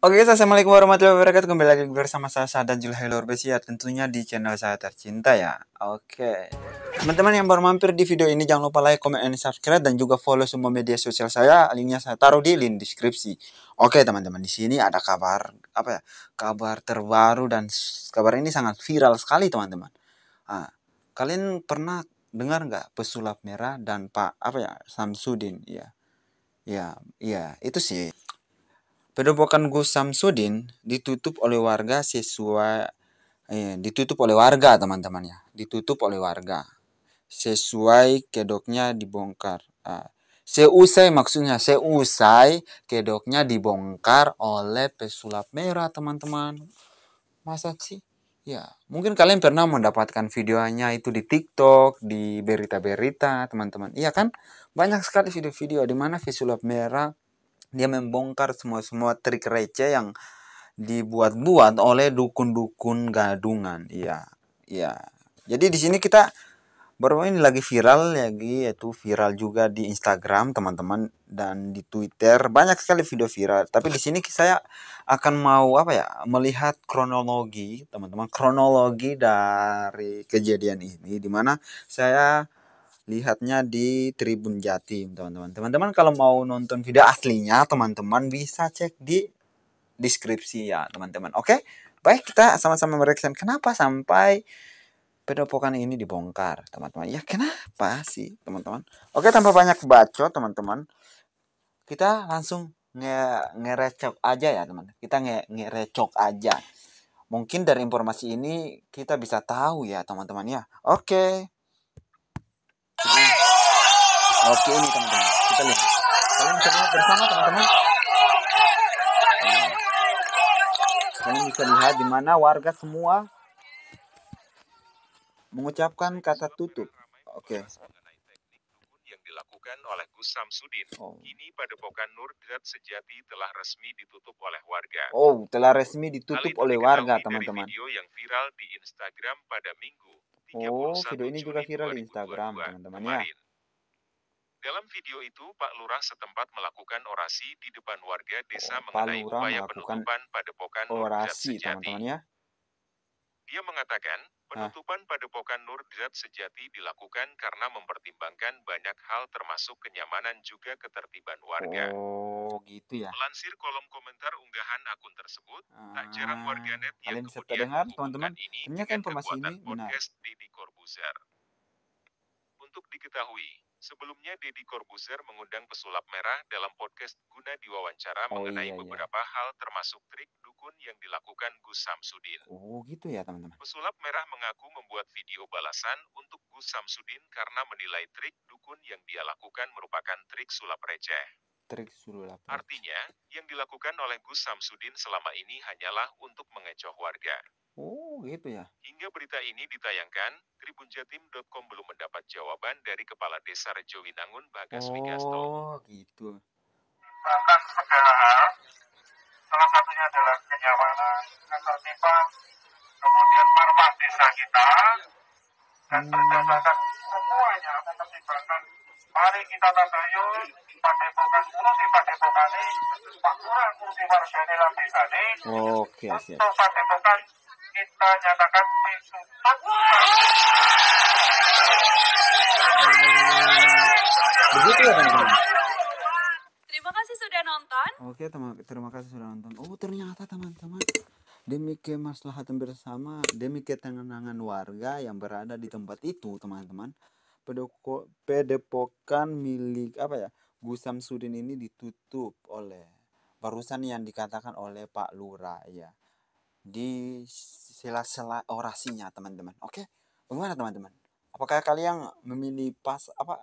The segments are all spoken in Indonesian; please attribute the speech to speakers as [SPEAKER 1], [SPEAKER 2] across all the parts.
[SPEAKER 1] Oke guys, Assalamualaikum warahmatullahi wabarakatuh Kembali lagi bersama saya Sadat Julhai Besiat Tentunya di channel saya tercinta ya Oke Teman-teman yang baru mampir di video ini Jangan lupa like, comment, and subscribe Dan juga follow semua media sosial saya Linknya saya taruh di link deskripsi Oke teman-teman, di sini ada kabar Apa ya? Kabar terbaru dan kabar ini sangat viral sekali teman-teman ah, Kalian pernah dengar nggak pesulap merah dan Pak apa ya Samsudin ya ya ya itu sih Padepokan Gus Samsudin ditutup oleh warga sesuai eh, ditutup oleh warga teman-teman ya, ditutup oleh warga sesuai kedoknya dibongkar. Uh, seusai maksudnya seusai kedoknya dibongkar oleh pesulap merah teman-teman. Masa sih? Ya, mungkin kalian pernah mendapatkan videonya itu di TikTok, di berita-berita, teman-teman. Iya kan? Banyak sekali video-video di mana pesulap merah dia membongkar semua-semua trik receh yang dibuat-buat oleh dukun-dukun gadungan. Iya, iya. Jadi di sini kita baru ini lagi viral lagi yaitu viral juga di Instagram teman-teman dan di Twitter banyak sekali video viral tapi di sini saya akan mau apa ya melihat kronologi teman-teman kronologi dari kejadian ini dimana saya lihatnya di Tribun Jatim teman-teman teman-teman kalau mau nonton video aslinya teman-teman bisa cek di deskripsi ya teman-teman oke baik kita sama-sama mereaksikan kenapa sampai pedopokan ini dibongkar teman-teman ya kenapa sih teman-teman oke tanpa banyak baca, teman-teman kita langsung nge ngerecok aja ya teman kita nge ngerecok aja mungkin dari informasi ini kita bisa tahu ya teman-teman ya oke Nah, oke ini teman-teman, kita lihat. Kalian bisa lihat bersama teman-teman. Nah, kalian bisa lihat di mana warga semua mengucapkan kata tutup. Oke.
[SPEAKER 2] yang dilakukan oleh Gus Samsudin. Oh. Kini Padepokan Nurdrat sejati telah resmi ditutup oleh warga.
[SPEAKER 1] Oh, telah resmi ditutup oleh warga, teman-teman.
[SPEAKER 2] Video yang viral di Instagram pada Minggu
[SPEAKER 1] Oh, video ini juga viral di Instagram, teman-teman ya. Dalam video itu, Pak Lurah setempat melakukan orasi di depan warga desa oh, mengenai Lurah upaya penutupan padepokan orasi, teman-teman ya.
[SPEAKER 2] Dia mengatakan, nah. penutupan pada pokan Nurdirat Sejati dilakukan karena mempertimbangkan banyak hal termasuk kenyamanan juga ketertiban warga. Oh. Oh gitu ya. Lansir kolom komentar unggahan akun tersebut, ah, tak jarang warganet ah, yang kemudian dengar, teman-teman, ini ternyata kan informasi ini benar. Corbuzier. Untuk diketahui, sebelumnya Deddy Corbuzier mengundang pesulap merah dalam podcast guna diwawancara oh, mengenai iya, iya, beberapa hal termasuk trik dukun yang dilakukan Gus Samsudin.
[SPEAKER 1] Oh gitu ya teman-teman. Pesulap merah mengaku membuat video balasan untuk Gus Samsudin karena menilai
[SPEAKER 2] trik dukun yang dia lakukan merupakan trik sulap receh. Trik sululap. Artinya, yang dilakukan oleh Gus Samsudin selama ini hanyalah untuk mengecoh warga.
[SPEAKER 1] Oh, gitu ya. Hingga berita ini ditayangkan, tribunjatim.com
[SPEAKER 2] belum mendapat jawaban dari Kepala Desa Rejo Winangun Bagas
[SPEAKER 1] oh, Wigasto. Oh, gitu.
[SPEAKER 2] Tentang segala hal, salah satunya adalah kenyamanan, ketertiban, kemudian marwah desa kita, dan hmm. berdasarkan semuanya mempertimbangkan mari kita pakai
[SPEAKER 1] padepokan kursi padepokane Pak Lurah kursi wargane lan desane. Oke, siap. Untuk padepokan kita nyatakan ditutup.
[SPEAKER 2] Begitu ya teman-teman.
[SPEAKER 1] Terima kasih sudah nonton. Oke, teman terima kasih sudah nonton. Oh, ternyata teman-teman demi kemaslahatan bersama, demi ketenangan warga yang berada di tempat itu, teman-teman. Pedepokan milik apa ya? Gusam Sudin ini ditutup oleh barusan yang dikatakan oleh Pak Lura ya di sela-sela orasinya teman-teman. Oke, bagaimana teman-teman? Apakah kalian memilih pas apa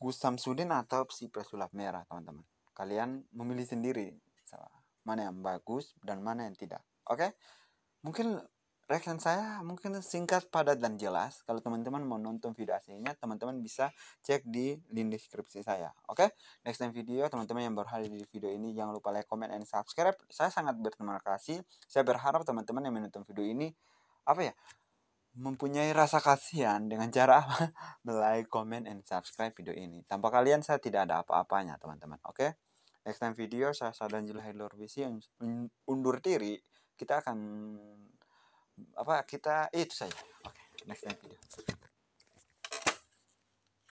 [SPEAKER 1] Gusam Sudin atau si pesulap merah teman-teman? Kalian memilih sendiri mana yang bagus dan mana yang tidak. Oke, mungkin reaction saya mungkin singkat, padat, dan jelas. Kalau teman-teman mau nonton video aslinya, teman-teman bisa cek di link deskripsi saya. Oke, okay? next time video, teman-teman yang baru hadir di video ini, jangan lupa like, comment, and subscribe. Saya sangat berterima kasih. Saya berharap teman-teman yang menonton video ini, apa ya, mempunyai rasa kasihan dengan cara apa? like, comment, and subscribe video ini. Tanpa kalian saya tidak ada apa-apanya, teman-teman. Oke? Okay? Next time video saya Sadan Julhailur Visi undur diri. Kita akan apa kita itu saja oke okay, next next video